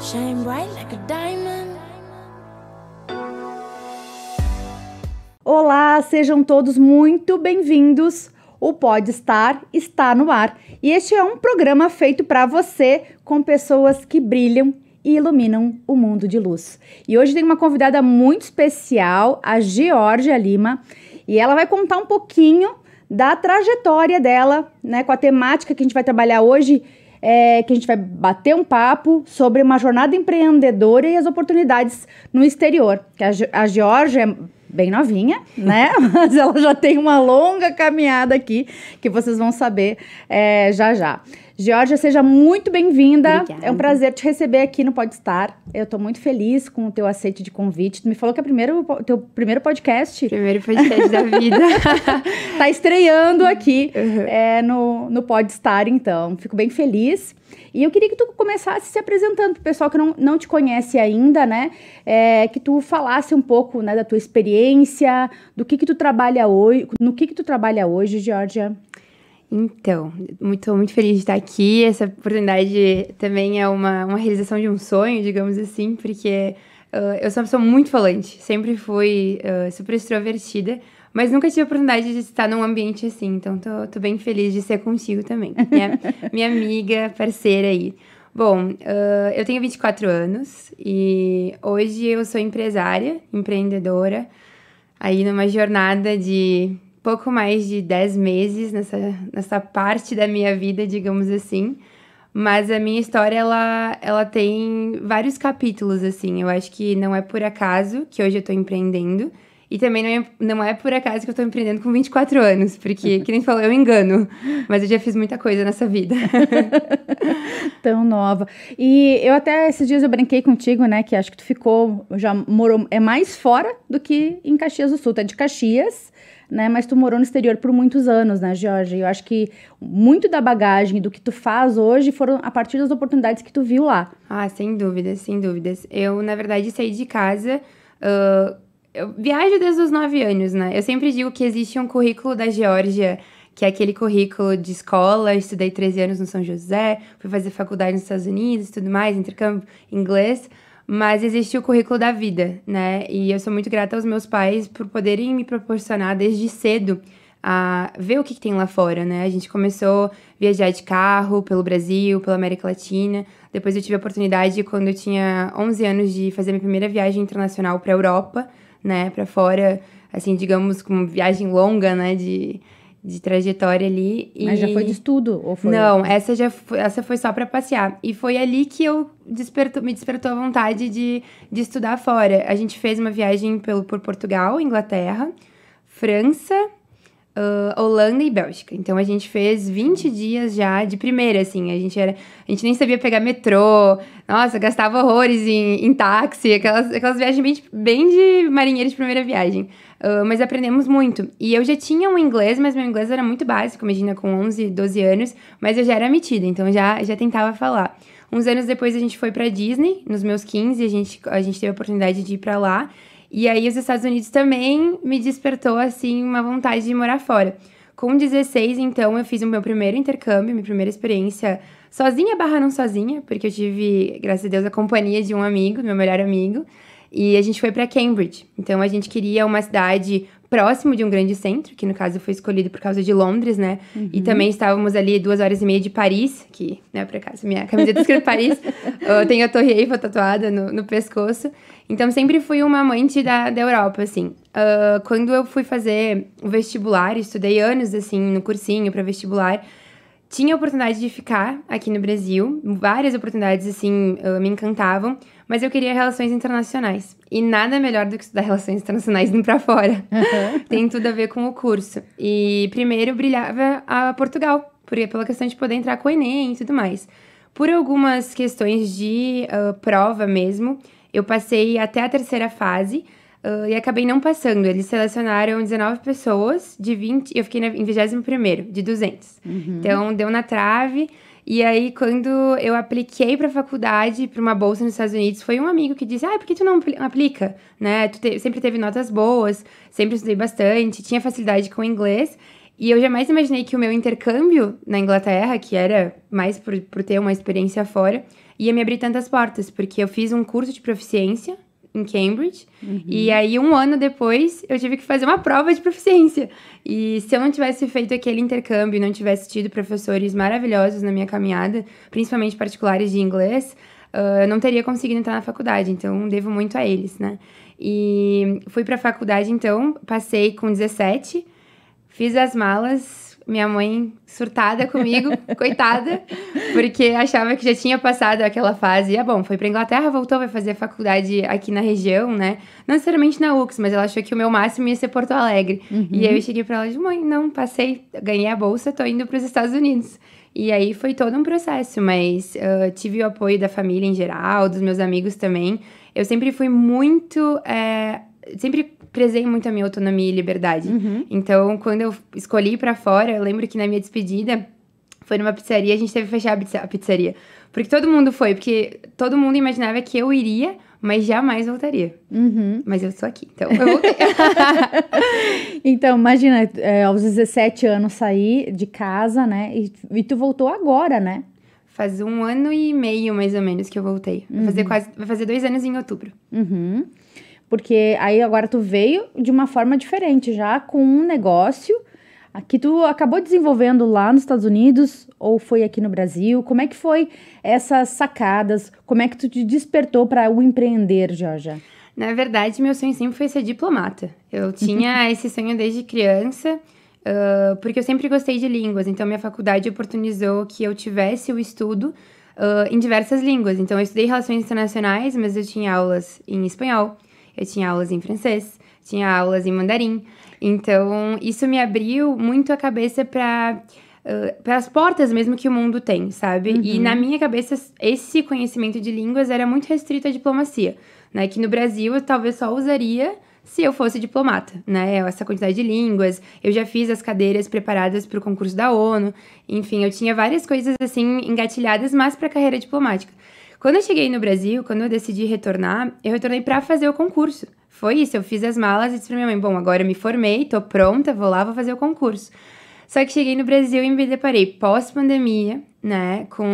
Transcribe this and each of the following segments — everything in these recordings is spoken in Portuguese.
Shine bright like a diamond. Olá, sejam todos muito bem-vindos. O Pode Estar está no ar e este é um programa feito para você com pessoas que brilham e iluminam o mundo de luz. E hoje tem uma convidada muito especial, a Georgia Lima, e ela vai contar um pouquinho da trajetória dela, né, com a temática que a gente vai trabalhar hoje, é, que a gente vai bater um papo sobre uma jornada empreendedora e as oportunidades no exterior. Que a, a Georgia é bem novinha, né? Mas ela já tem uma longa caminhada aqui que vocês vão saber é, já já. Georgia, seja muito bem-vinda. É um prazer te receber aqui no Podstar. Eu estou muito feliz com o teu aceite de convite. Tu me falou que é o primeiro, teu primeiro podcast. Primeiro podcast da vida. tá estreando aqui uhum. é, no, no Podstar, então. Fico bem feliz. E eu queria que tu começasse se apresentando para o pessoal que não, não te conhece ainda, né? É, que tu falasse um pouco né, da tua experiência, do que que tu trabalha hoje, no que que tu trabalha hoje, Georgia. Então, muito, muito feliz de estar aqui. Essa oportunidade também é uma, uma realização de um sonho, digamos assim, porque uh, eu sou uma pessoa muito falante, sempre fui uh, super extrovertida, mas nunca tive a oportunidade de estar num ambiente assim, então tô, tô bem feliz de ser contigo também, minha, minha amiga, parceira aí. Bom, uh, eu tenho 24 anos e hoje eu sou empresária, empreendedora, aí numa jornada de pouco mais de 10 meses nessa, nessa parte da minha vida, digamos assim. Mas a minha história, ela, ela tem vários capítulos, assim. Eu acho que não é por acaso que hoje eu tô empreendendo. E também não é, não é por acaso que eu tô empreendendo com 24 anos. Porque, que nem falou, eu engano. Mas eu já fiz muita coisa nessa vida. Tão nova. E eu até, esses dias eu brinquei contigo, né? Que acho que tu ficou, já morou, é mais fora do que em Caxias do Sul. Tu tá é de Caxias né? Mas tu morou no exterior por muitos anos, né, Georgia? Eu acho que muito da bagagem do que tu faz hoje foram a partir das oportunidades que tu viu lá. Ah, sem dúvidas, sem dúvidas. Eu, na verdade, saí de casa. Uh, eu viajo desde os nove anos, né? Eu sempre digo que existe um currículo da Geórgia que é aquele currículo de escola, estudei 13 anos no São José, fui fazer faculdade nos Estados Unidos e tudo mais, intercâmbio inglês. Mas existe o currículo da vida, né? E eu sou muito grata aos meus pais por poderem me proporcionar desde cedo a ver o que, que tem lá fora, né? A gente começou a viajar de carro pelo Brasil, pela América Latina. Depois eu tive a oportunidade, quando eu tinha 11 anos, de fazer minha primeira viagem internacional para a Europa, né? Para fora, assim, digamos, com viagem longa, né? De de trajetória ali. E... Mas já foi de estudo? Ou foi... Não, essa já foi, essa foi só para passear. E foi ali que eu despertou, me despertou a vontade de, de estudar fora. A gente fez uma viagem pelo, por Portugal, Inglaterra, França, uh, Holanda e Bélgica. Então a gente fez 20 dias já de primeira, assim. A gente era. A gente nem sabia pegar metrô. Nossa, gastava horrores em, em táxi, aquelas, aquelas viagens bem de, bem de marinheiro de primeira viagem. Uh, mas aprendemos muito. E eu já tinha um inglês, mas meu inglês era muito básico, imagina, com 11, 12 anos. Mas eu já era metida, então já, já tentava falar. Uns anos depois a gente foi pra Disney, nos meus 15, a gente, a gente teve a oportunidade de ir pra lá. E aí os Estados Unidos também me despertou assim uma vontade de morar fora. Com 16, então, eu fiz o meu primeiro intercâmbio, minha primeira experiência sozinha, barra não sozinha, porque eu tive, graças a Deus, a companhia de um amigo, meu melhor amigo, e a gente foi para Cambridge. Então a gente queria uma cidade próximo de um grande centro, que no caso foi escolhido por causa de Londres, né? Uhum. E também estávamos ali duas horas e meia de Paris, que, né, por acaso, minha camiseta escrita Paris, eu tenho a Torre Eiffel tatuada no, no pescoço. Então, sempre fui uma amante da, da Europa, assim. Uh, quando eu fui fazer o vestibular, estudei anos, assim, no cursinho para vestibular, tinha a oportunidade de ficar aqui no Brasil. Várias oportunidades, assim, uh, me encantavam. Mas eu queria relações internacionais. E nada melhor do que estudar relações internacionais indo pra fora. Uhum. Tem tudo a ver com o curso. E primeiro brilhava a Portugal, por, pela questão de poder entrar com o Enem e tudo mais. Por algumas questões de uh, prova mesmo, eu passei até a terceira fase uh, e acabei não passando. Eles selecionaram 19 pessoas de 20, eu fiquei na, em 21 de 200. Uhum. Então deu na trave. E aí, quando eu apliquei para faculdade, para uma bolsa nos Estados Unidos, foi um amigo que disse: Ah, por que tu não aplica? Né? Tu te, sempre teve notas boas, sempre estudei bastante, tinha facilidade com inglês. E eu jamais imaginei que o meu intercâmbio na Inglaterra, que era mais por, por ter uma experiência fora, ia me abrir tantas portas, porque eu fiz um curso de proficiência em Cambridge. Uhum. E aí, um ano depois, eu tive que fazer uma prova de proficiência. E se eu não tivesse feito aquele intercâmbio, e não tivesse tido professores maravilhosos na minha caminhada, principalmente particulares de inglês, uh, eu não teria conseguido entrar na faculdade. Então, devo muito a eles, né? E fui para a faculdade, então, passei com 17, fiz as malas, minha mãe surtada comigo, coitada, porque achava que já tinha passado aquela fase. E, ah, bom, foi pra Inglaterra, voltou, vai fazer faculdade aqui na região, né? Não necessariamente na UX, mas ela achou que o meu máximo ia ser Porto Alegre. Uhum. E aí eu cheguei pra ela de mãe, não, passei, ganhei a bolsa, tô indo para os Estados Unidos. E aí foi todo um processo, mas uh, tive o apoio da família em geral, dos meus amigos também. Eu sempre fui muito. É, sempre prezei muito a minha autonomia e liberdade. Uhum. Então, quando eu escolhi ir pra fora, eu lembro que na minha despedida, foi numa pizzaria, a gente teve que fechar a pizzaria. Porque todo mundo foi, porque todo mundo imaginava que eu iria, mas jamais voltaria. Uhum. Mas eu sou aqui, então eu voltei. então, imagina, é, aos 17 anos sair de casa, né? E, e tu voltou agora, né? Faz um ano e meio, mais ou menos, que eu voltei. Uhum. Vai, fazer uhum. quase, vai fazer dois anos em outubro. Uhum. Porque aí agora tu veio de uma forma diferente, já com um negócio que tu acabou desenvolvendo lá nos Estados Unidos ou foi aqui no Brasil. Como é que foi essas sacadas? Como é que tu te despertou para o empreender, Georgia? Na verdade, meu sonho sempre foi ser diplomata. Eu tinha esse sonho desde criança. Uh, porque eu sempre gostei de línguas, então minha faculdade oportunizou que eu tivesse o estudo uh, em diversas línguas. Então eu estudei relações internacionais, mas eu tinha aulas em espanhol, eu tinha aulas em francês, tinha aulas em mandarim. Então, isso me abriu muito a cabeça para uh, portas mesmo que o mundo tem, sabe? Uhum. E na minha cabeça, esse conhecimento de línguas era muito restrito à diplomacia, né? Que no Brasil eu talvez só usaria se eu fosse diplomata, né? Essa quantidade de línguas, eu já fiz as cadeiras preparadas para o concurso da ONU, enfim, eu tinha várias coisas assim engatilhadas, mas para a carreira diplomática. Quando eu cheguei no Brasil, quando eu decidi retornar, eu retornei para fazer o concurso. Foi isso, eu fiz as malas e disse pra minha mãe: bom, agora eu me formei, tô pronta, vou lá, vou fazer o concurso. Só que cheguei no Brasil e me deparei pós-pandemia, né, com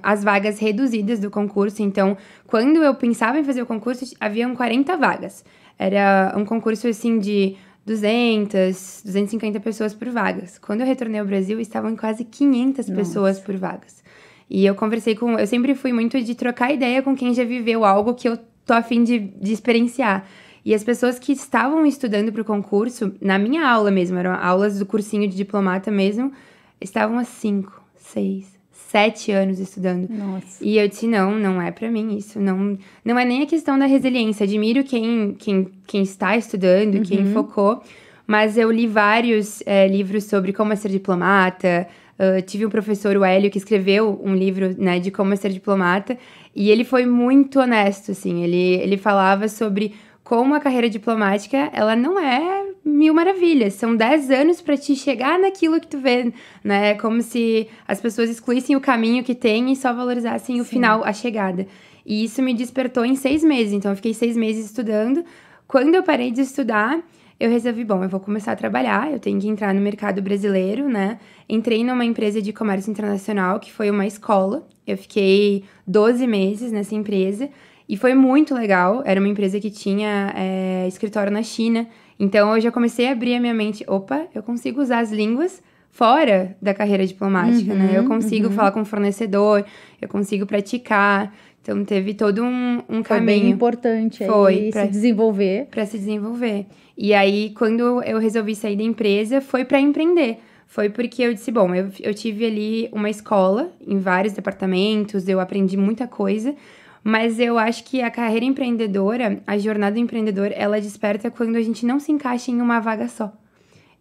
as vagas reduzidas do concurso. Então, quando eu pensava em fazer o concurso, haviam 40 vagas. Era um concurso assim de 200, 250 pessoas por vagas. Quando eu retornei ao Brasil, estavam quase 500 Nossa. pessoas por vagas. E eu conversei com. Eu sempre fui muito de trocar ideia com quem já viveu algo que eu tô afim de, de experienciar. E as pessoas que estavam estudando para o concurso, na minha aula mesmo, eram aulas do cursinho de diplomata mesmo, estavam há cinco, seis, sete anos estudando. Nossa. E eu disse, não, não é para mim isso. Não, não é nem a questão da resiliência. Admiro quem, quem, quem está estudando, uhum. quem focou. Mas eu li vários é, livros sobre como é ser diplomata, ah, tive um professor, o Hélio, que escreveu um livro, né, de como é ser diplomata, e ele foi muito honesto, assim, ele, ele falava sobre como a carreira diplomática, ela não é mil maravilhas, são dez anos para te chegar naquilo que tu vê, né, como se as pessoas excluíssem o caminho que tem e só valorizassem o Sim. final, a chegada. E isso me despertou em seis meses, então eu fiquei seis meses estudando, quando eu parei de estudar, eu resolvi, bom, eu vou começar a trabalhar, eu tenho que entrar no mercado brasileiro, né? Entrei numa empresa de comércio internacional que foi uma escola. Eu fiquei 12 meses nessa empresa e foi muito legal. Era uma empresa que tinha é, escritório na China. Então eu já comecei a abrir a minha mente. Opa, eu consigo usar as línguas fora da carreira diplomática, uhum, né? Eu uhum, consigo uhum. falar com o fornecedor, eu consigo praticar. Então teve todo um, um Foi caminho. Foi importante Foi aí pra, se desenvolver. Para se desenvolver. E aí, quando eu resolvi sair da empresa, foi para empreender. Foi porque eu disse, bom, eu, eu tive ali uma escola em vários departamentos, eu aprendi muita coisa, mas eu acho que a carreira empreendedora, a jornada empreendedora, ela desperta quando a gente não se encaixa em uma vaga só.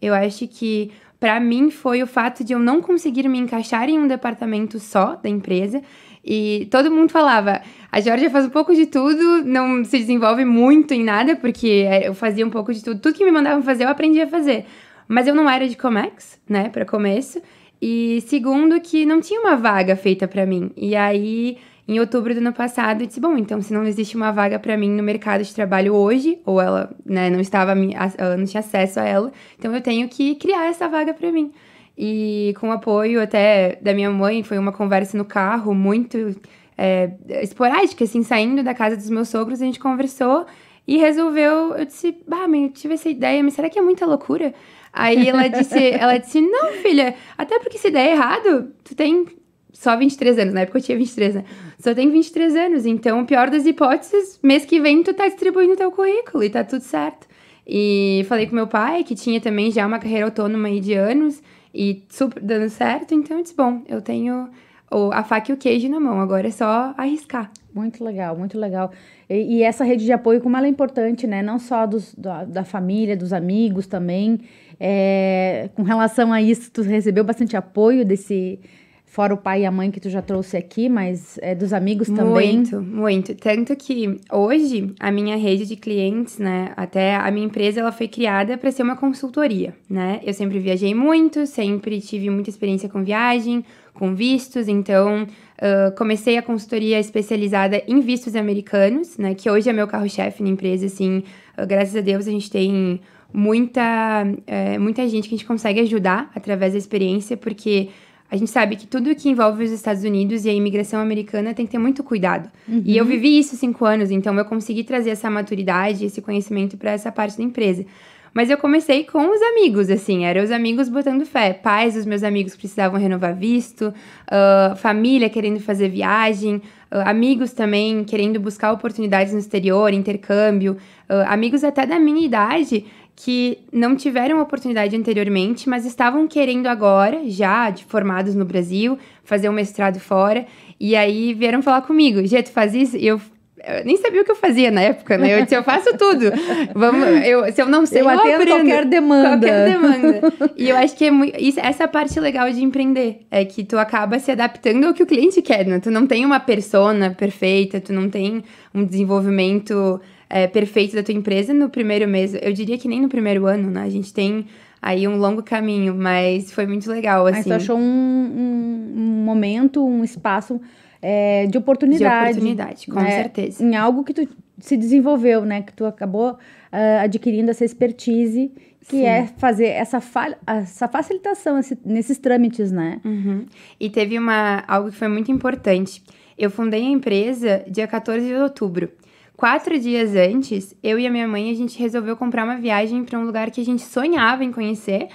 Eu acho que para mim foi o fato de eu não conseguir me encaixar em um departamento só da empresa e todo mundo falava: a Georgia faz um pouco de tudo, não se desenvolve muito em nada, porque é, eu fazia um pouco de tudo. Tudo que me mandavam fazer, eu aprendia a fazer. Mas eu não era de Comex, né, para começo. E segundo, que não tinha uma vaga feita para mim. E aí, em outubro do ano passado, eu disse: bom, então se não existe uma vaga para mim no mercado de trabalho hoje, ou ela, né, não estava, não tinha acesso a ela, então eu tenho que criar essa vaga para mim. E com o apoio até da minha mãe, foi uma conversa no carro muito é, esporádica, assim, saindo da casa dos meus sogros, a gente conversou e resolveu. Eu disse, bah, mãe, eu tive essa ideia, mas será que é muita loucura? Aí ela disse, ela disse, não, filha, até porque se der errado, tu tem só 23 anos, na época eu tinha 23 né Só tem 23 anos, então, pior das hipóteses, mês que vem tu tá distribuindo teu currículo e tá tudo certo. E falei com meu pai, que tinha também já uma carreira autônoma aí de anos, e super dando certo, então eu disse, bom, eu tenho a faca e o queijo na mão, agora é só arriscar. Muito legal, muito legal. E, e essa rede de apoio, como ela é importante, né? Não só dos, da, da família, dos amigos também. É, com relação a isso, tu recebeu bastante apoio desse, Fora o pai e a mãe que tu já trouxe aqui, mas é dos amigos também. Muito, muito. Tanto que hoje a minha rede de clientes, né, até a minha empresa, ela foi criada para ser uma consultoria, né? Eu sempre viajei muito, sempre tive muita experiência com viagem, com vistos, então uh, comecei a consultoria especializada em vistos americanos, né, que hoje é meu carro-chefe na empresa, assim, uh, graças a Deus a gente tem muita, muita gente que a gente consegue ajudar através da experiência, porque a gente sabe que tudo que envolve os Estados Unidos e a imigração americana tem que ter muito cuidado. Uhum. E eu uhum. vivi isso cinco anos, então eu consegui trazer essa maturidade, esse conhecimento para essa parte da empresa. Mas eu comecei com os amigos, assim, eram os amigos botando fé. Pais dos meus amigos precisavam renovar visto, uh, família querendo fazer viagem, uh, amigos também querendo buscar oportunidades no exterior, intercâmbio, uh, amigos até da minha idade que não tiveram oportunidade anteriormente, mas estavam querendo agora, já de formados no Brasil, fazer um mestrado fora, e aí vieram falar comigo, jeito tu faz isso? E eu eu nem sabia o que eu fazia na época, né? Eu disse, eu faço tudo. Vamos, eu, se eu não sei, eu, eu atendo aprendo. qualquer demanda. Qualquer demanda. E eu acho que é muito, isso, essa parte legal de empreender. É que tu acaba se adaptando ao que o cliente quer, né? Tu não tem uma persona perfeita, tu não tem um desenvolvimento é, perfeito da tua empresa no primeiro mês. Eu diria que nem no primeiro ano, né? A gente tem aí um longo caminho, mas foi muito legal, assim. Mas tu achou um, um, um momento, um espaço é, de oportunidade. De oportunidade, com né? certeza. Em algo que tu se desenvolveu, né? Que tu acabou uh, adquirindo essa expertise que Sim. é fazer essa, fa essa facilitação esse, nesses trâmites, né? Uhum. E teve uma, algo que foi muito importante. Eu fundei a empresa dia 14 de outubro quatro dias antes, eu e a minha mãe, a gente resolveu comprar uma viagem para um lugar que a gente sonhava em conhecer,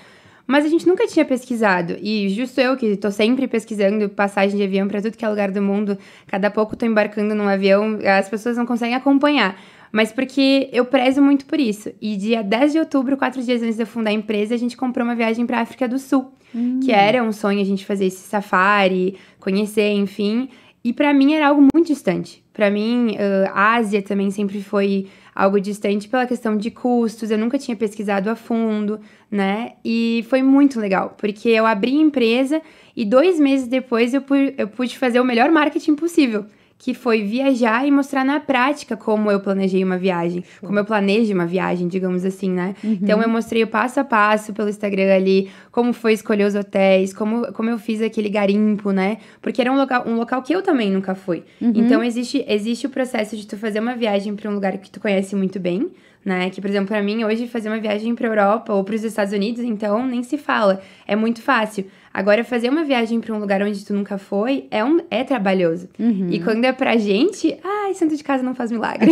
mas a gente nunca tinha pesquisado. E justo eu, que estou sempre pesquisando passagem de avião para tudo que é lugar do mundo, cada pouco estou embarcando num avião, as pessoas não conseguem acompanhar. Mas porque eu prezo muito por isso. E dia 10 de outubro, quatro dias antes de eu fundar a empresa, a gente comprou uma viagem para a África do Sul, hum. que era um sonho a gente fazer esse safari, conhecer, enfim. E para mim era algo muito distante para mim, uh, Ásia também sempre foi algo distante pela questão de custos, eu nunca tinha pesquisado a fundo, né? E foi muito legal, porque eu abri a empresa e dois meses depois eu eu pude fazer o melhor marketing possível que foi viajar e mostrar na prática como eu planejei uma viagem, como eu planejo uma viagem, digamos assim, né? Uhum. Então eu mostrei o passo a passo pelo Instagram ali, como foi escolher os hotéis, como, como eu fiz aquele garimpo, né? Porque era um local, um local que eu também nunca fui. Uhum. Então existe existe o processo de tu fazer uma viagem para um lugar que tu conhece muito bem, né? Que, por exemplo, para mim, hoje fazer uma viagem para Europa ou para os Estados Unidos, então nem se fala, é muito fácil. Agora, fazer uma viagem para um lugar onde tu nunca foi é, um, é trabalhoso. Uhum. E quando é pra gente, ai, santo de casa não faz milagre.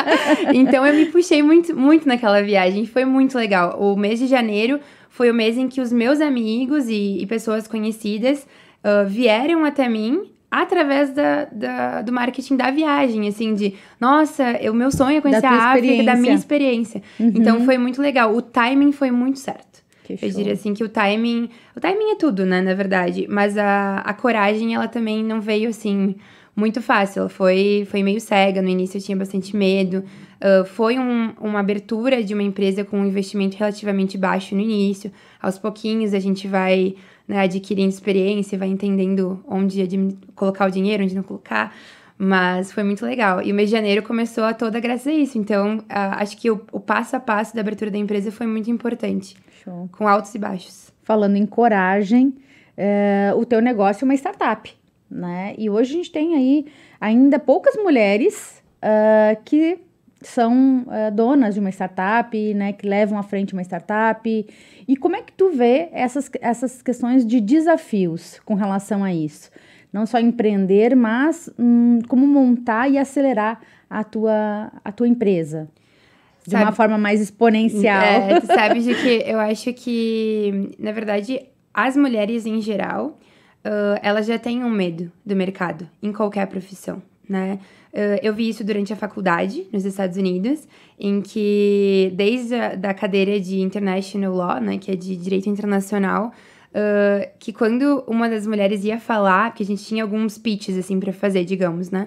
então eu me puxei muito, muito naquela viagem. Foi muito legal. O mês de janeiro foi o mês em que os meus amigos e, e pessoas conhecidas uh, vieram até mim através da, da, do marketing da viagem, assim, de nossa, o meu sonho é conhecer a África, da minha experiência. Uhum. Então foi muito legal. O timing foi muito certo eu diria assim que o timing. O timing é tudo, né, na verdade. Mas a, a coragem, ela também não veio assim muito fácil. Ela foi, foi meio cega. No início eu tinha bastante medo. Uh, foi um, uma abertura de uma empresa com um investimento relativamente baixo no início. Aos pouquinhos a gente vai né, adquirindo experiência, vai entendendo onde colocar o dinheiro, onde não colocar. Mas foi muito legal. E o mês de janeiro começou a toda graças a isso. Então, uh, acho que o, o passo a passo da abertura da empresa foi muito importante. Show. Com altos e baixos. Falando em coragem, é, o teu negócio é uma startup, né? E hoje a gente tem aí ainda poucas mulheres uh, que são uh, donas de uma startup, né, que levam à frente uma startup. E como é que tu vê essas, essas questões de desafios com relação a isso? Não só empreender, mas hum, como montar e acelerar a tua, a tua empresa. De sabe? uma forma mais exponencial. É, tu sabe de que eu acho que, na verdade, as mulheres em geral, uh, elas já têm um medo do mercado, em qualquer profissão, né? Uh, eu vi isso durante a faculdade, nos Estados Unidos, em que, desde a da cadeira de International Law, né, que é de Direito Internacional, uh, que quando uma das mulheres ia falar, que a gente tinha alguns pitches, assim, para fazer, digamos, né?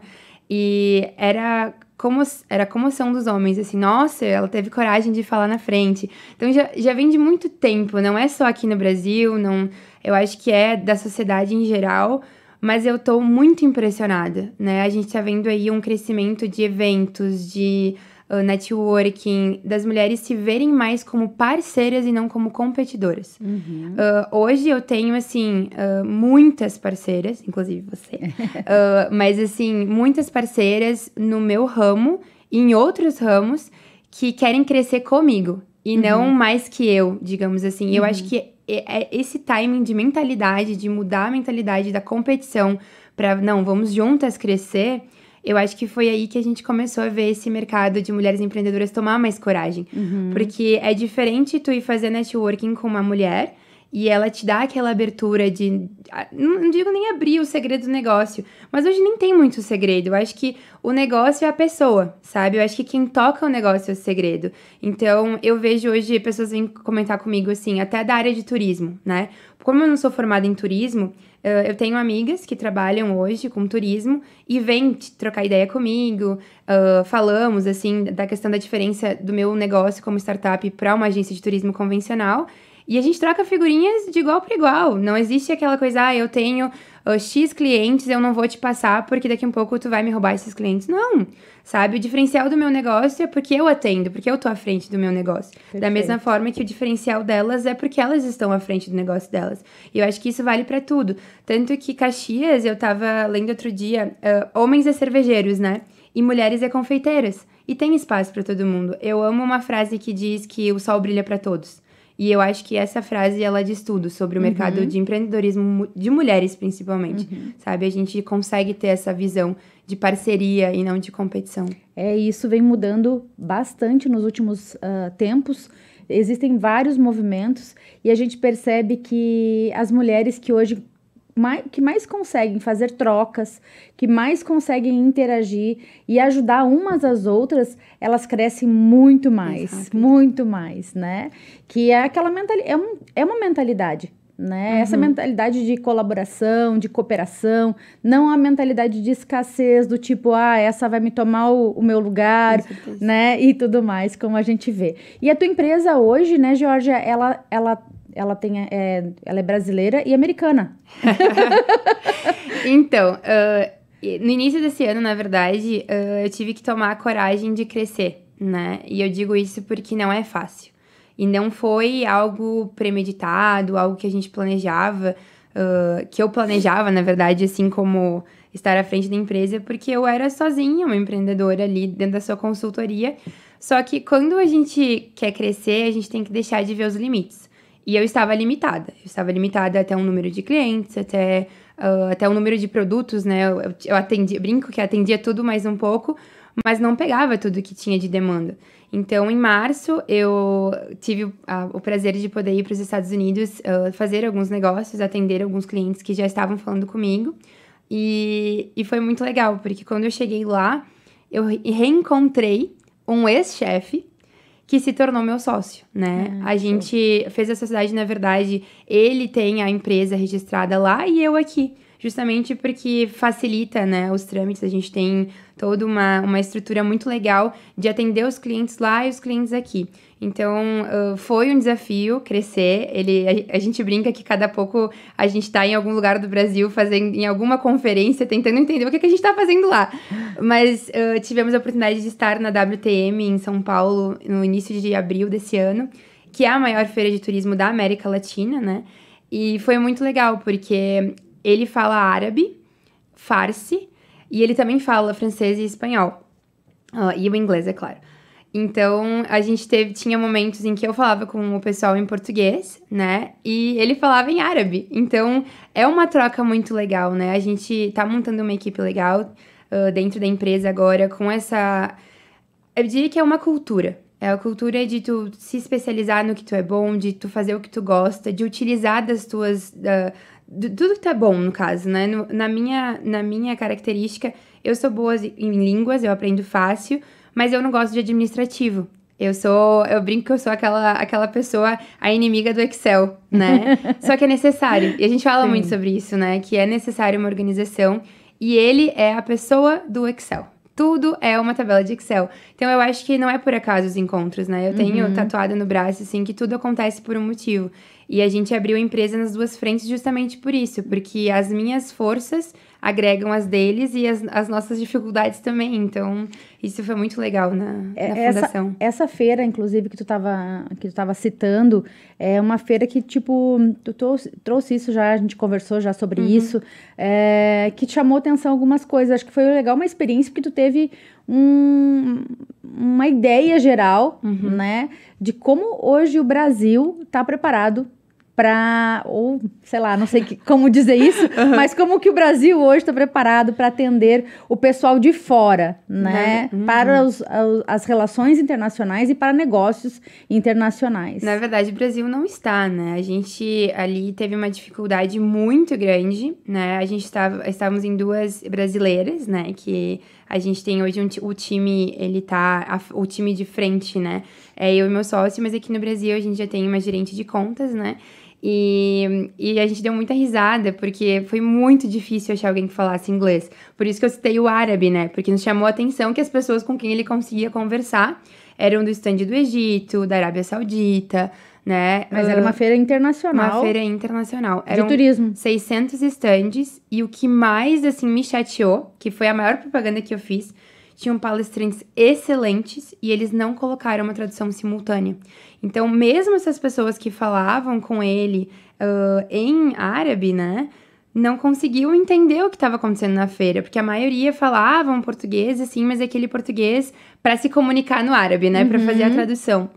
E era como, era a comoção dos homens, assim, nossa, ela teve coragem de falar na frente. Então já, já vem de muito tempo, não é só aqui no Brasil, não, eu acho que é da sociedade em geral, mas eu tô muito impressionada, né? A gente tá vendo aí um crescimento de eventos, de uh, networking, das mulheres se verem mais como parceiras e não como competidoras. Uhum. Uh, hoje eu tenho, assim, uh, muitas parceiras, inclusive você, ah, mas, assim, muitas parceiras no meu ramo e em outros ramos que querem crescer comigo e uhum. não mais que eu, digamos assim. Uhum. Eu acho uhum. que é, é esse timing de mentalidade, de mudar a mentalidade da competição para não, vamos juntas crescer eu acho que foi aí que a gente começou a ver esse mercado de mulheres empreendedoras tomar mais coragem. Uhum. Porque é diferente tu ir fazer networking com uma mulher e ela te dá aquela abertura de. Não digo nem abrir o segredo do negócio, mas hoje nem tem muito segredo. Eu acho que o negócio é a pessoa, sabe? Eu acho que quem toca o negócio é o segredo. Então, eu vejo hoje pessoas vêm comentar comigo, assim, até da área de turismo, né? Como eu não sou formada em turismo, eh, eu tenho amigas que trabalham hoje com turismo e vêm trocar ideia comigo. Uh, falamos, assim, da questão da diferença do meu negócio como startup para uma agência de turismo convencional e a gente troca figurinhas de igual para igual. Não existe aquela coisa, ah, eu tenho uh, X clientes, eu não vou te passar porque daqui um pouco tu vai me roubar esses clientes. Não, sabe? O diferencial do meu negócio é porque eu atendo, porque eu tô à frente do meu negócio. Perfeito. Da mesma forma que o diferencial delas é porque elas estão à frente do negócio delas. E eu acho que isso vale para tudo. Tanto que Caxias, eu tava lendo outro dia, uh, homens é cervejeiros, né? E mulheres é confeiteiras. E tem espaço para todo mundo. Eu amo uma frase que diz que o sol brilha para todos. E eu acho que essa frase ela diz tudo sobre o uhum. mercado de empreendedorismo de mulheres principalmente, uhum. sabe? A gente consegue ter essa visão de parceria e não de competição. É isso vem mudando bastante nos últimos uh, tempos existem vários movimentos e a gente percebe que as mulheres que hoje mais, que mais conseguem fazer trocas, que mais conseguem interagir e ajudar umas às outras, elas crescem muito mais, Exato. muito mais, né? Que é aquela mentalidade, é, um, é uma mentalidade né? Uhum. Essa mentalidade de colaboração, de cooperação, não a mentalidade de escassez do tipo, ah, essa vai me tomar o, o meu lugar, né? E tudo mais, como a gente vê. E a tua empresa hoje, né, Georgia, ela, ela ela tem é, ela é brasileira e americana. então, uh, no início desse ano, na verdade, uh, eu tive que tomar a coragem de crescer, né? E eu digo isso porque não é fácil. E não foi algo premeditado, algo que a gente planejava, uh, que eu planejava, na verdade, assim como estar à frente da empresa, porque eu era sozinha, uma empreendedora ali dentro da sua consultoria. Só que quando a gente quer crescer, a gente tem que deixar de ver os limites. E eu estava limitada. Eu estava limitada até um número de clientes, até, uh, até um número de produtos, né? Eu, eu brinco que atendia tudo mais um pouco, mas não pegava tudo que tinha de demanda. Então, em março, eu tive o, a, o prazer de poder ir para os Estados Unidos uh, fazer alguns negócios, atender alguns clientes que já estavam falando comigo. E, e foi muito legal, porque quando eu cheguei lá, eu reencontrei um ex-chefe que se tornou meu sócio, né? Ah, a gente show. fez a sociedade, na verdade, ele tem a empresa registrada lá e eu aqui. Justamente porque facilita, né, os trâmites. A gente tem toda uma, uma estrutura muito legal de atender os clientes lá e os clientes aqui. Então, uh, foi um desafio crescer. Ele, a, a, gente brinca que cada pouco a gente está em algum lugar do Brasil, fazendo em alguma conferência, tentando entender o que, que a gente está fazendo lá. Mas uh, tivemos a oportunidade de estar na WTM em São Paulo no início de abril desse ano, que é a maior feira de turismo da América Latina, né? E foi muito legal, porque ele fala árabe, farsi, e ele também fala francês e espanhol. Uh, e o inglês, é claro. Então, a gente teve, tinha momentos em que eu falava com o pessoal em português, né? E ele falava em árabe. Então, é uma troca muito legal, né? A gente tá montando uma equipe legal uh, dentro da empresa agora com essa. Eu diria que é uma cultura. É a cultura de tu se especializar no que tu é bom, de tu fazer o que tu gosta, de utilizar das tuas. tudo que tu tá é bom, no caso, né? No, na, minha, na minha característica, eu sou boa em línguas, eu aprendo fácil mas eu não gosto de administrativo. Eu sou, eu brinco que eu sou aquela, aquela pessoa, a inimiga do Excel, né? Só que é necessário. E a gente fala Sim. muito sobre isso, né? Que é necessário uma organização e ele é a pessoa do Excel. Tudo é uma tabela de Excel. Então eu acho que não é por acaso os encontros, né? Eu tenho uhum. tatuado no braço assim que tudo acontece por um motivo. E a gente abriu a empresa nas duas frentes justamente por isso, porque as minhas forças agregam as deles e as, as nossas dificuldades também. Então, isso foi muito legal na, é, na fundação. Essa, essa, feira, inclusive, que tu estava que tu tava citando, é uma feira que, tipo, tu trouxe, trouxe isso já, a gente conversou já sobre uhum. isso, é, que te chamou atenção algumas coisas. Acho que foi legal uma experiência porque tu teve um, uma ideia geral, uhum. né, de como hoje o Brasil está preparado para ou sei lá, não sei que, como dizer isso, uhum. mas como que o Brasil hoje está preparado para atender o pessoal de fora, né? Uhum. Para os, as relações internacionais e para negócios internacionais. Na verdade, o Brasil não está, né? A gente ali teve uma dificuldade muito grande, né? A gente estava estávamos em duas brasileiras, né, que a gente tem hoje um, o time, ele tá, a, o time de frente, né? É eu e meu sócio, mas aqui no Brasil a gente já tem uma gerente de contas, né? E, e a gente deu muita risada, porque foi muito difícil achar alguém que falasse inglês. Por isso que eu citei o árabe, né? Porque nos chamou a atenção que as pessoas com quem ele conseguia conversar eram do stand do Egito, da Arábia Saudita, né? Mas uh, era uma ah, feira internacional. Uma feira internacional. Eram de turismo. 600 stands e o que mais assim me chateou, que foi a maior propaganda que eu fiz, tinham palestrantes excelentes e eles não colocaram uma tradução simultânea. Então, mesmo essas pessoas que falavam com ele uh, em árabe, né? não conseguiu entender o que estava acontecendo na feira, porque a maioria falava um português assim, mas aquele português para se comunicar no árabe, né, uhum. para fazer a uhum. tradução.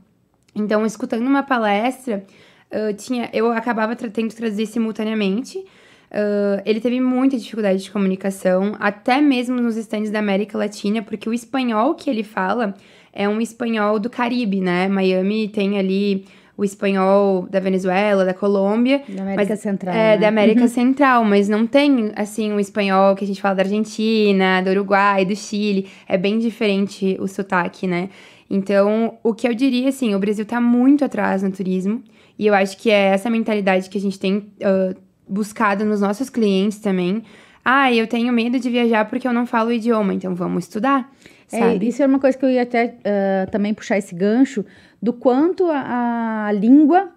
Então, escutando uma palestra, eu ah, tinha, eu acabava tendo que traduzir simultaneamente. Uh, ele teve muita dificuldade de comunicação, até mesmo nos estandes da América Latina, porque o espanhol que ele fala é um espanhol do Caribe, né? Miami tem ali o espanhol da Venezuela, da Colômbia. Da América mas, é, Central. É, né? da América uhum. Central, mas não tem, assim, o espanhol que a gente fala da Argentina, do Uruguai, do Chile. É bem diferente o sotaque, né? Então, o que eu diria, assim, o Brasil tá muito atrás no turismo. E eu acho que é essa mentalidade que a gente tem uh, buscado nos nossos clientes também. Ah, eu tenho medo de viajar porque eu não falo o idioma, então vamos estudar. É, sabe? É, isso é uma coisa que eu ia até uh, também puxar esse gancho do quanto a, a língua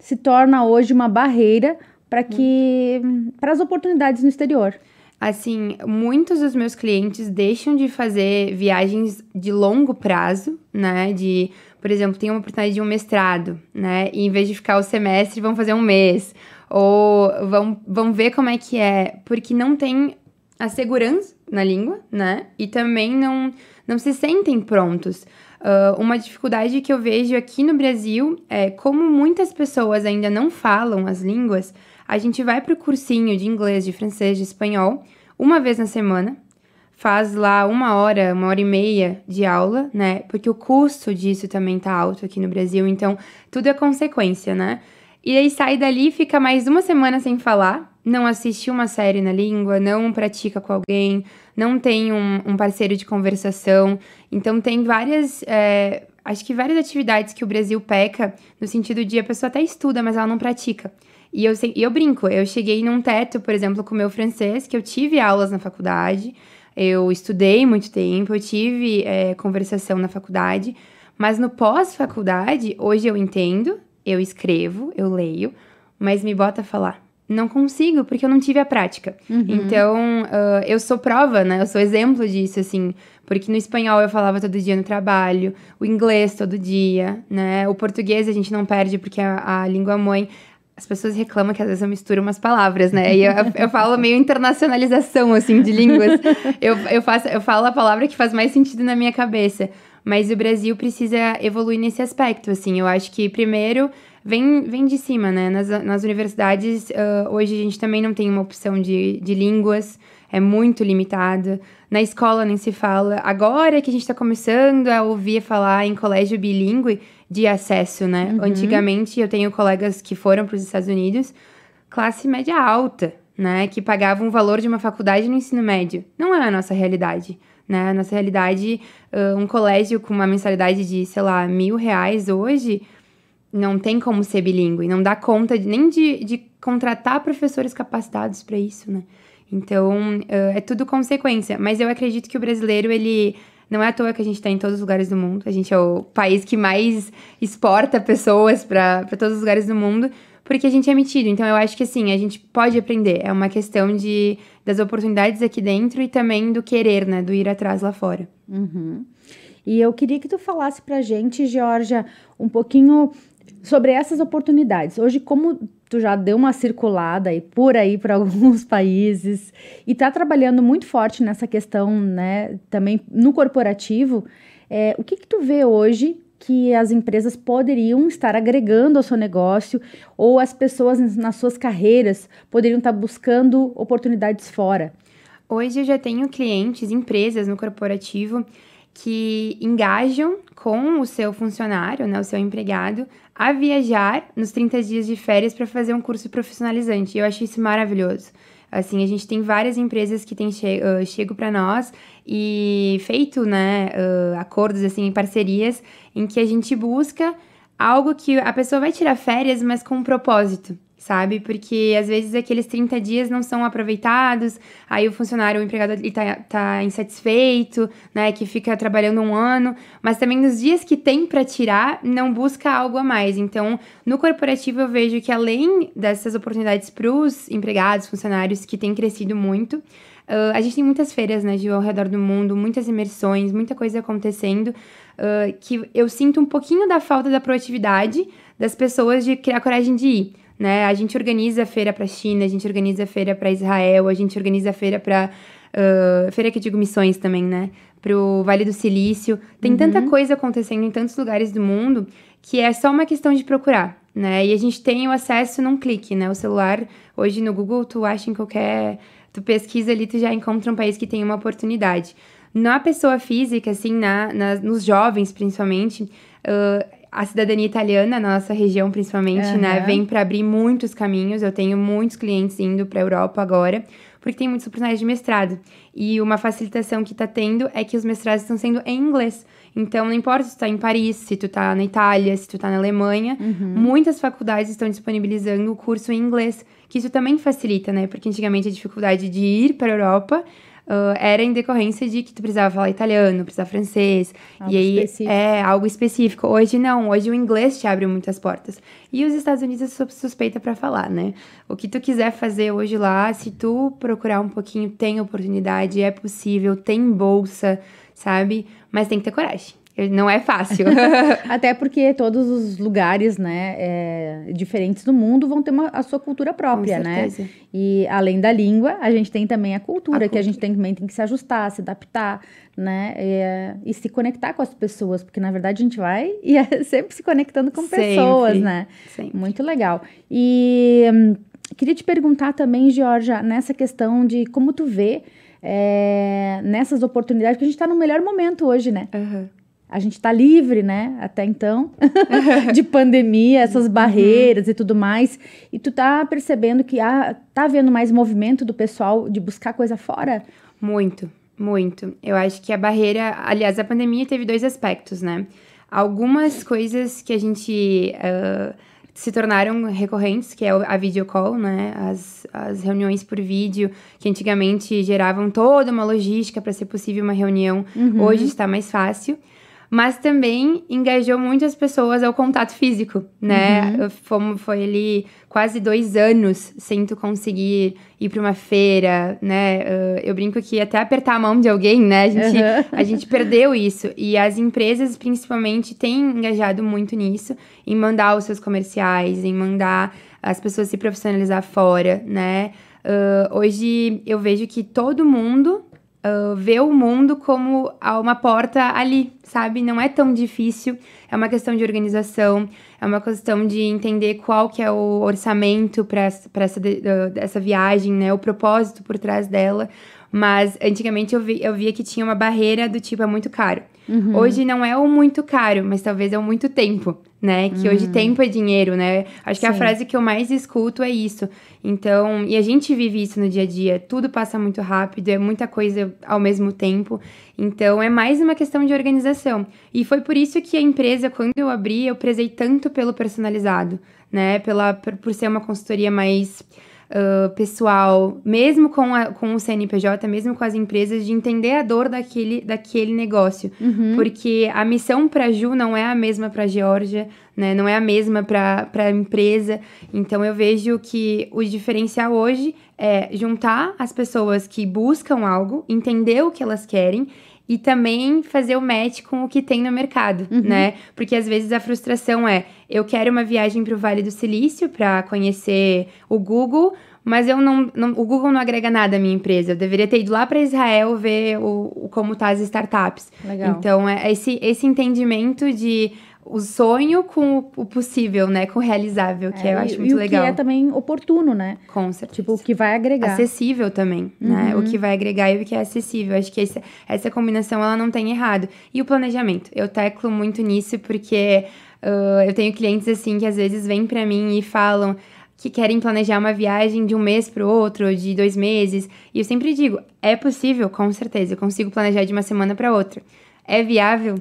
se torna hoje uma barreira para que para as oportunidades no exterior. Assim, muitos dos meus clientes deixam de fazer viagens de longo prazo, né? De, por exemplo, tem uma oportunidade de um mestrado, né? E em vez de ficar o semestre, vão fazer um mês. Ou vão, vão ver como é que é. Porque não tem a segurança na língua, né? E também não não se sentem prontos. Uh, uma dificuldade que eu vejo aqui no Brasil é como muitas pessoas ainda não falam as línguas, a gente vai para o cursinho de inglês, de francês, de espanhol, uma vez na semana, faz lá uma hora, uma hora e meia de aula, né? Porque o custo disso também tá alto aqui no Brasil, então tudo é consequência, né? E aí sai dali, fica mais uma semana sem falar, não assiste uma série na língua, não pratica com alguém, não tem um, um parceiro de conversação. Então, tem várias. É, acho que várias atividades que o Brasil peca, no sentido de a pessoa até estuda, mas ela não pratica. E eu, e eu brinco, eu cheguei num teto, por exemplo, com o meu francês, que eu tive aulas na faculdade, eu estudei muito tempo, eu tive é, conversação na faculdade, mas no pós-faculdade, hoje eu entendo, eu escrevo, eu leio, mas me bota a falar não consigo, porque eu não tive a prática. Uhum. Então, uh, eu sou prova, né? Eu sou exemplo disso, assim. Porque no espanhol eu falava todo dia no trabalho, o inglês todo dia, né? O português a gente não perde, porque a, a língua mãe. As pessoas reclamam que às vezes eu misturo umas palavras, né? E eu, eu falo meio internacionalização, assim, de línguas. eu, eu, faço, eu falo a palavra que faz mais sentido na minha cabeça. Mas o Brasil precisa evoluir nesse aspecto, assim. Eu acho que, primeiro, vem, vem de cima, né? Nas, nas universidades, uh, hoje a gente também não tem uma opção de, de línguas, é muito limitada. Na escola nem se fala. Agora que a gente está começando a ouvir falar em colégio bilíngue de acesso, né? Uhum. Antigamente, eu tenho colegas que foram para os Estados Unidos, classe média alta, né? Que pagavam o valor de uma faculdade no ensino médio. Não é a nossa realidade né? Nossa realidade, ah, um colégio com uma mensalidade de, sei lá, mil reais hoje não tem como ser bilíngue, não dá conta de, nem de, de contratar professores capacitados para isso, né? Então, uh, é tudo consequência. Mas eu acredito que o brasileiro, ele. Não é à toa que a gente está em todos os lugares do mundo. A gente é o país que mais exporta pessoas para todos os lugares do mundo, porque a gente é metido. Então, eu acho que, assim, a gente pode aprender. É uma questão de, das oportunidades aqui dentro e também do querer, né? Do ir atrás lá fora. Uhum. E eu queria que tu falasse pra gente, Georgia, um pouquinho sobre essas oportunidades. Hoje, como tu já deu uma circulada aí por aí para alguns países e está trabalhando muito forte nessa questão, né, também no corporativo, é, o que, que tu vê hoje que as empresas poderiam estar agregando ao seu negócio ou as pessoas nas suas carreiras poderiam estar buscando oportunidades fora? Hoje eu já tenho clientes, empresas no corporativo que engajam com o seu funcionário, né, o seu empregado, a viajar nos 30 dias de férias para fazer um curso profissionalizante. Eu acho isso maravilhoso. Assim, a gente tem várias empresas que têm che uh, chego para nós e feito, né, uh, acordos assim, parcerias em que a gente busca algo que a pessoa vai tirar férias, mas com um propósito sabe? Porque às vezes aqueles 30 dias não são aproveitados, aí o funcionário, o empregado ele tá, tá insatisfeito, né? Que fica trabalhando um ano, mas também nos dias que tem para tirar, não busca algo a mais. Então, no corporativo eu vejo que além dessas oportunidades para os empregados, funcionários, que tem crescido muito, Uh, a gente tem muitas feiras, né, Gil, ao redor do mundo, muitas imersões, muita coisa acontecendo, uh, que eu sinto um pouquinho da falta da proatividade das pessoas de criar coragem de ir né? A gente organiza feira para China, a gente organiza feira para Israel, a gente organiza feira para uh, feira que digo missões também, né? para o Vale do Silício. Tem uhum. tanta coisa acontecendo em tantos lugares do mundo que é só uma questão de procurar, né? E a gente tem o acesso num clique, né? O celular hoje no Google tu acha em qualquer tu pesquisa ali tu já encontra um país que tem uma oportunidade. Na pessoa física, assim, na, na nos jovens principalmente, Uh, a cidadania italiana na nossa região, principalmente, uhum. né, vem para abrir muitos caminhos. Eu tenho muitos clientes indo para a Europa agora, porque tem muitos oportunidades de mestrado. E uma facilitação que está tendo é que os mestrados estão sendo em inglês. Então, não importa se tu tá em Paris, se tu tá na Itália, se tu tá na Alemanha, uhum. muitas faculdades estão disponibilizando o curso em inglês, que isso também facilita, né? Porque antigamente a dificuldade de ir para a Europa uh, era em decorrência de que tu precisava falar italiano, precisava francês. Algo e aí específico. é algo específico. Hoje não, hoje o inglês te abre muitas portas. E os Estados Unidos é suspeita para falar, né? O que tu quiser fazer hoje lá, se tu procurar um pouquinho, tem oportunidade, é possível, tem bolsa, sabe? Mas tem que ter coragem. Não é fácil. Até porque todos os lugares, né, é, diferentes do mundo vão ter uma, a sua cultura própria, né? E além da língua, a gente tem também a cultura, a que cultura. a gente tem, também tem que se ajustar, se adaptar, né? É, e, se conectar com as pessoas, porque na verdade a gente vai e é sempre se conectando com sempre. pessoas, né? Sempre. Muito legal. E hum, queria te perguntar também, Georgia, nessa questão de como tu vê é, nessas oportunidades, porque a gente está no melhor momento hoje, né? Uhum a gente está livre, né, até então, de pandemia, essas uhum. barreiras uhum. e tudo mais. E tu tá percebendo que ah, tá havendo mais movimento do pessoal de buscar coisa fora? Muito, muito. Eu acho que a barreira, aliás, a pandemia teve dois aspectos, né? Algumas coisas que a gente uh, se tornaram recorrentes, que é a video call, né? As, as reuniões por vídeo, que antigamente geravam toda uma logística para ser possível uma reunião, uhum. hoje está mais fácil mas também engajou muitas pessoas ao contato físico, né? Uhum. foi ali quase dois anos sem tu conseguir ir para uma feira, né? Uh, eu brinco que até apertar a mão de alguém, né? A gente, uhum. a gente perdeu isso. E as empresas, principalmente, têm engajado muito nisso, em mandar os seus comerciais, em mandar as pessoas se profissionalizar fora, né? Uh, hoje eu vejo que todo mundo uh, ver o mundo como uma porta ali, sabe? Não é tão difícil, é uma questão de organização, é uma questão de entender qual que é o orçamento para essa, essa viagem, né? O propósito por trás dela. Mas antigamente eu, vi, eu via que tinha uma barreira do tipo, é muito caro. Uhum. Hoje não é o muito caro, mas talvez é o muito tempo, né? Que uhum. hoje hum. tempo é dinheiro, né? Acho que a frase que eu mais escuto é isso. Então, e a gente vive isso no dia a dia. Tudo passa muito rápido, é muita coisa ao mesmo tempo. Então, é mais uma questão de organização. E foi por isso que a empresa, quando eu abri, eu prezei tanto pelo personalizado, né? Pela, por, por ser uma consultoria mais uh, pessoal, mesmo com, a, com o CNPJ, mesmo com as empresas, de entender a dor daquele, daquele negócio. Uhum. Porque a missão para Ju não é a mesma para Georgia, né? Não é a mesma para a empresa. Então eu vejo que o diferencial hoje é juntar as pessoas que buscam algo, entender o que elas querem e também fazer o match com o que tem no mercado, uhum. né? Porque às vezes a frustração é: eu quero uma viagem para o Vale do Silício para conhecer o Google, mas eu não, não, o Google não agrega nada à minha empresa. Eu deveria ter ido lá para Israel ver o, o como tá as startups. Legal. Então é, é esse esse entendimento de o sonho com o possível, né? Com o realizável, que é, eu acho e, muito e o legal. Que é também oportuno, né? Com certeza. Tipo, o que vai agregar. Acessível também, né? Uhum. O que vai agregar e o que é acessível. Acho que essa, essa combinação ela não tem errado. E o planejamento. Eu teclo muito nisso porque uh, eu tenho clientes assim que às vezes vêm para mim e falam que querem planejar uma viagem de um mês para o outro, de dois meses. E eu sempre digo, é possível, com certeza. Eu consigo planejar de uma semana para outra. É viável?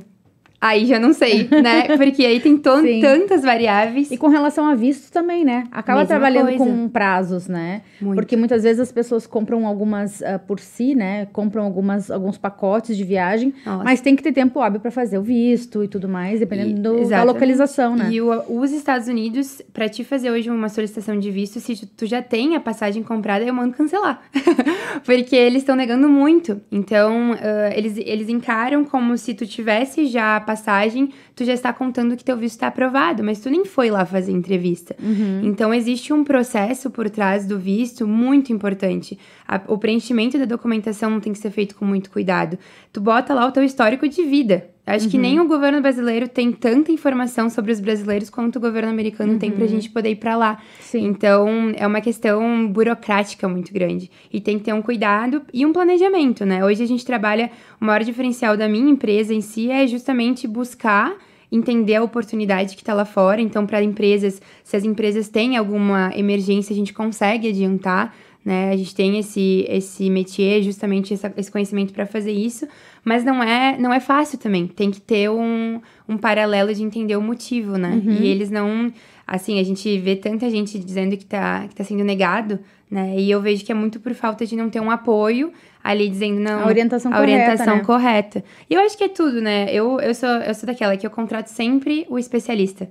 Aí já não sei, né? Porque aí tem tantas variáveis. E com relação a visto também, né? Acaba Mesma trabalhando coisa. com prazos, né? Muito. Porque muitas vezes as pessoas compram algumas uh, por si, né? Compram algumas, alguns pacotes de viagem, Nossa. mas tem que ter tempo óbvio para fazer o visto e tudo mais, dependendo e, do, da localização, né? E o, os Estados Unidos, para te fazer hoje uma solicitação de visto, se tu, já tem a passagem comprada, eu mando cancelar. Porque eles estão negando muito. Então, uh, eles, eles encaram como se tu tivesse já passado passagem, tu já está contando que teu visto está aprovado, mas tu nem foi lá fazer entrevista. Uhum. Então existe um processo por trás do visto muito importante. A, o preenchimento da documentação tem que ser feito com muito cuidado. Tu bota lá o teu histórico de vida. Acho uhum. que nem uhum. o governo brasileiro tem tanta informação sobre os brasileiros quanto o governo americano uhum. tem pra uhum. gente poder ir pra lá. Sim. Então, é uma questão burocrática muito grande. E tem que ter um cuidado e um planejamento, né? Hoje a gente trabalha, o maior diferencial da minha empresa em si é justamente buscar entender a oportunidade que está lá fora. Então, para empresas, se as empresas têm alguma emergência, a gente consegue adiantar né? A gente tem esse esse métier, justamente essa, esse conhecimento para fazer isso, mas não é não é fácil também. Tem que ter um, um paralelo de entender o motivo, né? Uhum. E eles não assim, a gente vê tanta gente dizendo que tá que tá sendo negado, né? E eu vejo que é muito por falta de não ter um apoio ali dizendo não. A orientação a correta. orientação né? correta. E eu acho que é tudo, né? Eu, eu sou eu sou daquela que eu contrato sempre o especialista.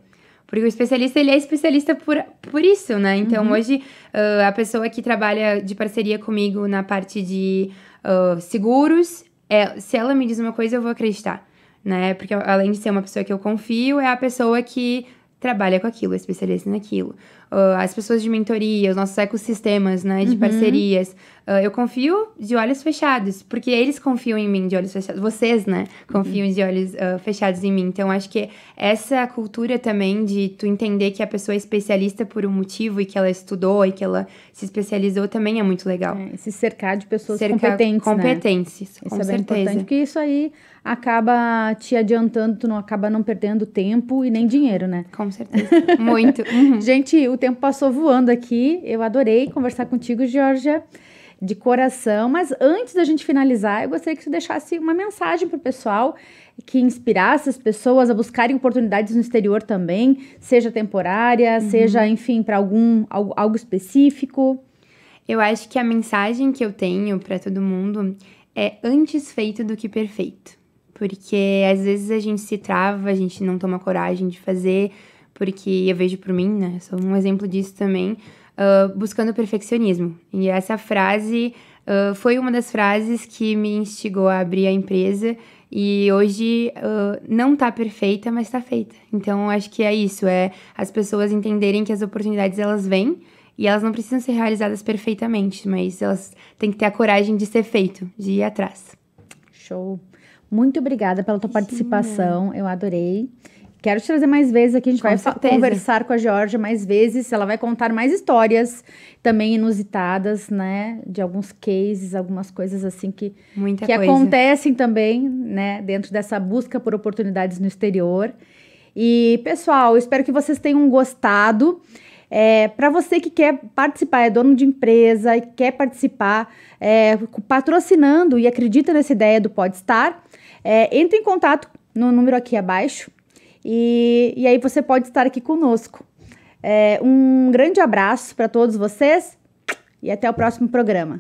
Porque o especialista, ele é especialista por, por isso, né? Então, uhum. hoje, uh, a pessoa que trabalha de parceria comigo na parte de uh, seguros, é, se ela me diz uma coisa, eu vou acreditar, né? Porque além de ser uma pessoa que eu confio, é a pessoa que trabalha com aquilo, é especialista naquilo. Uh, as pessoas de mentoria, os nossos ecossistemas, né, de uhum. parcerias. Uh, eu confio de olhos fechados, porque eles confiam em mim de olhos fechados. Vocês, né, confiam uhum. de olhos uh, fechados em mim. Então, acho que essa cultura também de tu entender que a pessoa é especialista por um motivo e que ela estudou e que ela se especializou também é muito legal. É, se cercar de pessoas cercar competentes, né? competentes, né? com isso certeza. É bem importante, porque isso aí acaba te adiantando, tu não acaba não perdendo tempo e nem dinheiro, né? Com certeza. Muito. Uhum. Gente, o tempo passou voando aqui. Eu adorei conversar contigo, Georgia, de coração. Mas antes da gente finalizar, eu gostaria que tu deixasse uma mensagem pro pessoal que inspirasse as pessoas a buscarem oportunidades no exterior também, seja temporária, uhum. seja, enfim, para algum algo, algo específico. Eu acho que a mensagem que eu tenho para todo mundo é antes feito do que perfeito porque às vezes a gente se trava, a gente não toma coragem de fazer, porque eu vejo por mim, né? Sou um exemplo disso também, uh, buscando perfeccionismo. E essa frase uh, foi uma das frases que me instigou a abrir a empresa. E hoje uh, não tá perfeita, mas tá feita. Então acho que é isso, é as pessoas entenderem que as oportunidades elas vêm e elas não precisam ser realizadas perfeitamente, mas elas têm que ter a coragem de ser feito, de ir atrás. Show. Muito obrigada pela tua Imagina. participação, eu adorei. Quero te trazer mais vezes aqui, a gente com vai certeza. conversar com a Georgia mais vezes, ela vai contar mais histórias também inusitadas, né, de alguns cases, algumas coisas assim que Muita que coisa. acontecem também, né, dentro dessa busca por oportunidades no exterior. E pessoal, espero que vocês tenham gostado. É, para você que quer participar, é dono de empresa e quer participar é, patrocinando e acredita nessa ideia do Podstar, estar é, entre em contato no número aqui abaixo e, e aí você pode estar aqui conosco. É, um grande abraço para todos vocês e até o próximo programa.